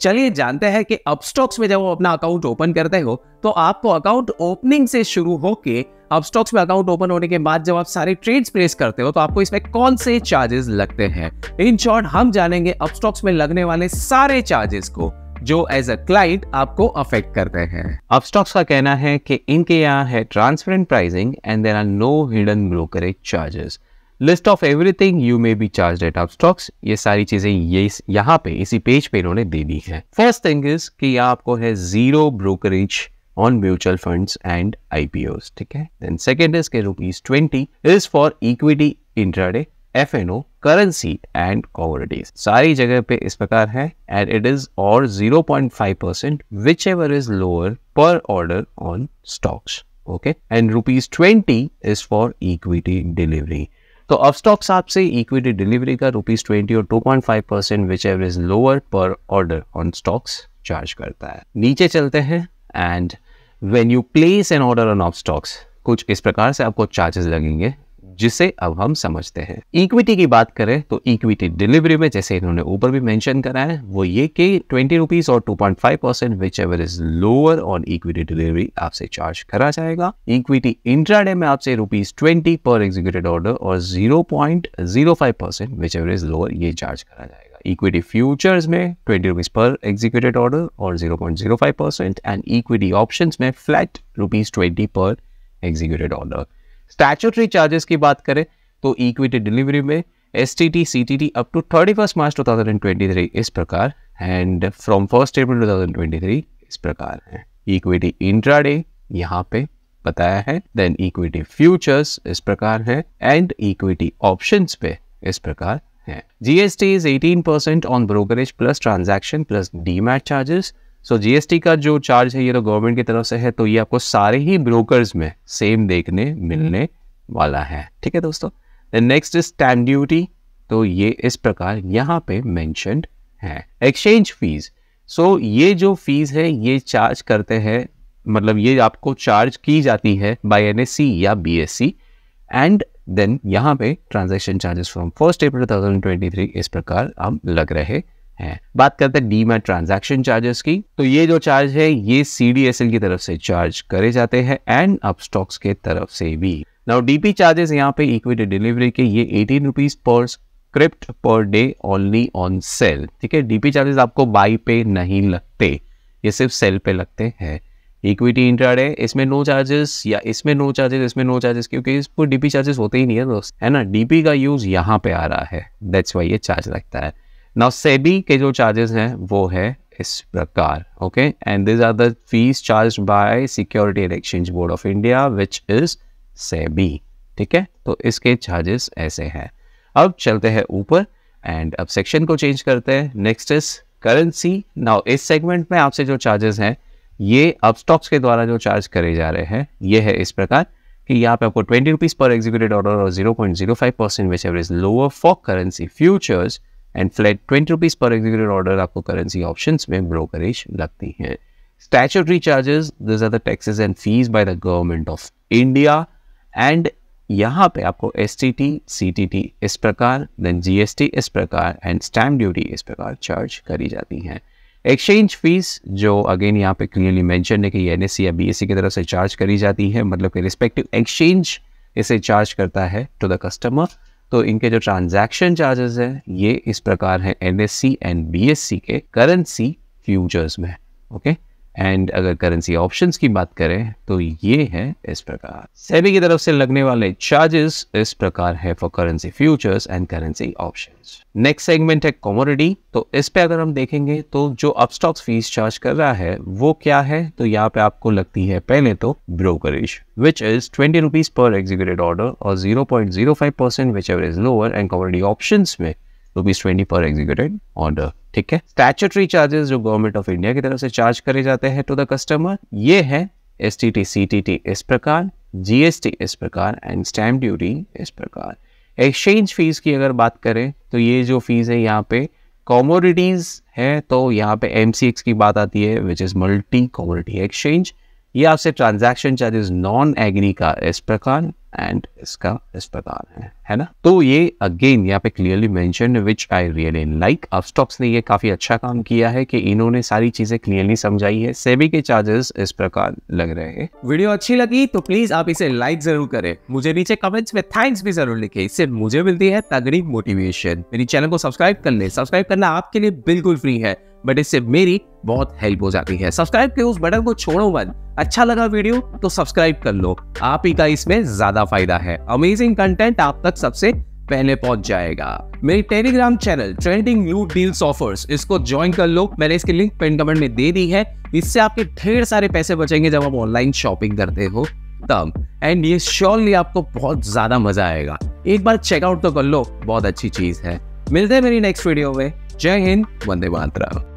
चलिए जानते हैं कि अपस्टॉक्स में जब आप अपना अकाउंट ओपन करते हो तो आपको अकाउंट ओपनिंग से शुरू होकर अपस्टॉक्स में अकाउंट ओपन होने के बाद जब आप सारे ट्रेड्स प्लेस करते हो तो आपको इसमें कौन से चार्जेस लगते हैं इन शॉर्ट हम जानेंगे अपस्टॉक्स में लगने वाले सारे चार्जेस को जो एज अ क्लाइंट आपको अफेक्ट करते हैं अपस्टॉक्स का कहना है कि इनके यहाँ है transparent pricing and there are no hidden brokerage charges list of everything you may be charge at of stocks ये सारी चीजें ये यहाँ पे इसी पेज पे इन्होंने दे दी है फर्स्ट थिंग इज कि यहाँ आपको है zero brokerage on mutual fund and IPO ठीक है देन सेकेंड इज के rupees twenty is for equity intraday F and O currency and commodities सारी जगह पे इस प्रकार है एंड इट इज और zero point five percent whichever is lower per order on stocks okay and rupees twenty is for equity delivery तो अब stocks आपसे इक्विटी डिलीवरी का रुपीज ट्वेंटी और two point five percent whichever is lower per order on stocks charge करता है नीचे चलते हैं and when you place an order on of stocks कुछ इस प्रकार से आपको चार्जेस लगेंगे जिसे अब हम समझते हैं इक्विटी की बात करें तो इक्विटी डिलीवरी में जैसे इन्होंने ऊपर भी मेंशन करा है वो ये कि ट्वेंटी रुपीज और two point five percent whichever is lower on equity delivery आपसे चार्ज करा जाएगा इक्विटी इंट्राडे में आपसे rupees twenty per executed order और zero point zero five percent whichever is lower ये चार्ज करा जाएगा इक्विटी फ्यूचर्स में twenty rupees per executed order और zero point zero five percent and equity option में flat rupees twenty per executed order statutory charges की बात करें तो इक्विटी डिलीवरी में S T T C T T up to thirty first March two thousand and twenty three इस प्रकार and from first April two thousand twenty three इस प्रकार है इक्विटी डे यहाँ पे बताया है देन इक्विटी फ्यूचर्स इस प्रकार है एंड इक्विटी ऑप्शन पे इस प्रकार है GST is percent on brokerage plus transaction plus demat charges so GST का जो चार्ज है ये तो गवर्नमेंट की तरफ से है तो ये आपको सारे ही ब्रोकर्स में सेम देखने मिलने हम्म। वाला है ठीक है दोस्तों नेक्स्ट इज ड्यूटी तो ये इस प्रकार यहाँ पे मैं है एक्सचेंज फीस सो ये जो फीस है ये चार्ज करते हैं मतलब ये आपको चार्ज की जाती है बाय एन e या बीएससी एंड देन यहाँ पे transaction charges from first April 2023 इस प्रकार हम लग रहे हैं है बात करते हैं मैट ट्रांजैक्शन चार्जेस की तो ये जो चार्ज है ये सी की तरफ से चार्ज करे जाते हैं एंड अप स्टॉक्स के तरफ से भी नाउ डीपी चार्जेस यहाँ पे इक्विटी डिलीवरी के ये eighteen rupees per script per day only on sell ठीक है डीपी चार्जेस आपको बाई पे नहीं लगते ये सिर्फ सेल पे लगते हैं इक्विटी इंट्राडे इसमें नो चार्जेस या इसमें नो चार्जेस इसमें नो चार्जेस क्योंकि इसको डीपी चार्जेस होते ही नहीं है दोस्त है ना डीपी का यूज यहाँ पे आ रहा है दैट्स वाई ये चार्ज लगता है नाउ सेबी के जो चार्जेस हैं वो है इस प्रकार okay and this are the fees charge by Security and Exchange Board of India which is SEBI ठीक है तो इसके चार्जेस ऐसे हैं अब चलते हैं ऊपर एंड अब सेक्शन को चेंज करते हैं नेक्स्ट इज करेंसी नाउ इस सेगमेंट में आपसे जो चार्जेस हैं ये अब स्टॉक्स के द्वारा जो चार्ज करे जा रहे हैं ये है इस प्रकार कि यहाँ पे आपको twenty rupees per executed order और zero point zero five percent which average lower for currency futures and flat twenty rupees per executed order आपको करेंसी ऑप्शन में ब्रोकरेज लगती है statutory charges this are the taxes and fees by the government of India and यहाँ पे आपको S T T C T T इस प्रकार then G S T इस प्रकार एंड स्टैम्प ड्यूटी इस प्रकार चार्ज करी जाती हैं एक्सचेंज फीस जो अगेन यहाँ पे क्लियरली मैंशन है कि एन एस सी या बी एस सी की तरफ से चार्ज करी जाती है मतलब कि रिस्पेक्टिव एक्सचेंज इसे चार्ज करता है टू द कस्टमर तो इनके जो ट्रांजैक्शन चार्जेस हैं ये इस प्रकार हैं एन एंड बी के करेंसी फ्यूचर्स में ओके okay? एंड अगर करेंसी ऑप्शन की बात करें तो ये है इस प्रकार सेबी की तरफ से लगने वाले चार्जेस इस प्रकार है for currency futures and currency options next segment है कॉमोडिटी तो इस पे अगर हम देखेंगे तो जो अपस्टॉक्स फीस चार्ज कर रहा है वो क्या है तो यहाँ पे आपको लगती है पहले तो brokerage which is twenty rupees per executed order और zero point zero five percent whichever is lower and commodity option में रुपीज तो ट्वेंटी पर एग्जीक्यूटेड ऑर्डर ठीक है स्टैचुटरी चार्जेस जो गवर्नमेंट ऑफ इंडिया की तरफ से चार्ज करे जाते हैं टू द कस्टमर ये है S T T C T T इस प्रकार जीएसटी इस प्रकार एंड स्टैम्प ड्यूटी इस प्रकार एक्सचेंज फीस की अगर बात करें तो ये जो फीस है यहाँ पे कॉमोडिटीज है तो यहाँ पे एम सी एक्स की बात आती है which is multi commodity exchange ये आपसे ट्रांजैक्शन चार्जेस नॉन एग्री का इस प्रकार एंड इसका अस्पताल है है ना तो ये अगेन यहाँ पे clearly mention which I really like Upstox ने ये काफी अच्छा काम किया है कि इन्होंने सारी चीजें क्लियरली समझाई है सेबी के चार्जेस इस प्रकार लग रहे हैं वीडियो अच्छी लगी तो प्लीज आप इसे लाइक जरूर करें मुझे नीचे कमेंट्स में थैंक्स भी जरूर लिखे इससे मुझे मिलती है तगड़ी मोटिवेशन मेरी चैनल को सब्सक्राइब कर ले सब्सक्राइब करना आपके लिए बिल्कुल फ्री है बट इससे मेरी बहुत हेल्प हो जाती है सब्सक्राइब के उस बटन को छोड़ो मत अच्छा लगा वीडियो तो सब्सक्राइब कर लो आप ही का इसमें ज्यादा फायदा है अमेजिंग कंटेंट आप तक सबसे पहले पहुंच जाएगा मेरे Telegram channel trending new deals offers इसको ज्वाइन कर लो मैंने इसकी लिंक पिन कमेंट में दे दी है इससे आपके ढेर सारे पैसे बचेंगे जब आप ऑनलाइन शॉपिंग करते हो तब एंड ये श्योरली आपको बहुत ज्यादा मजा आएगा एक बार चेकआउट तो कर लो बहुत अच्छी चीज है मिलते हैं मेरी नेक्स्ट वीडियो में जय हिंद वंदे मातरम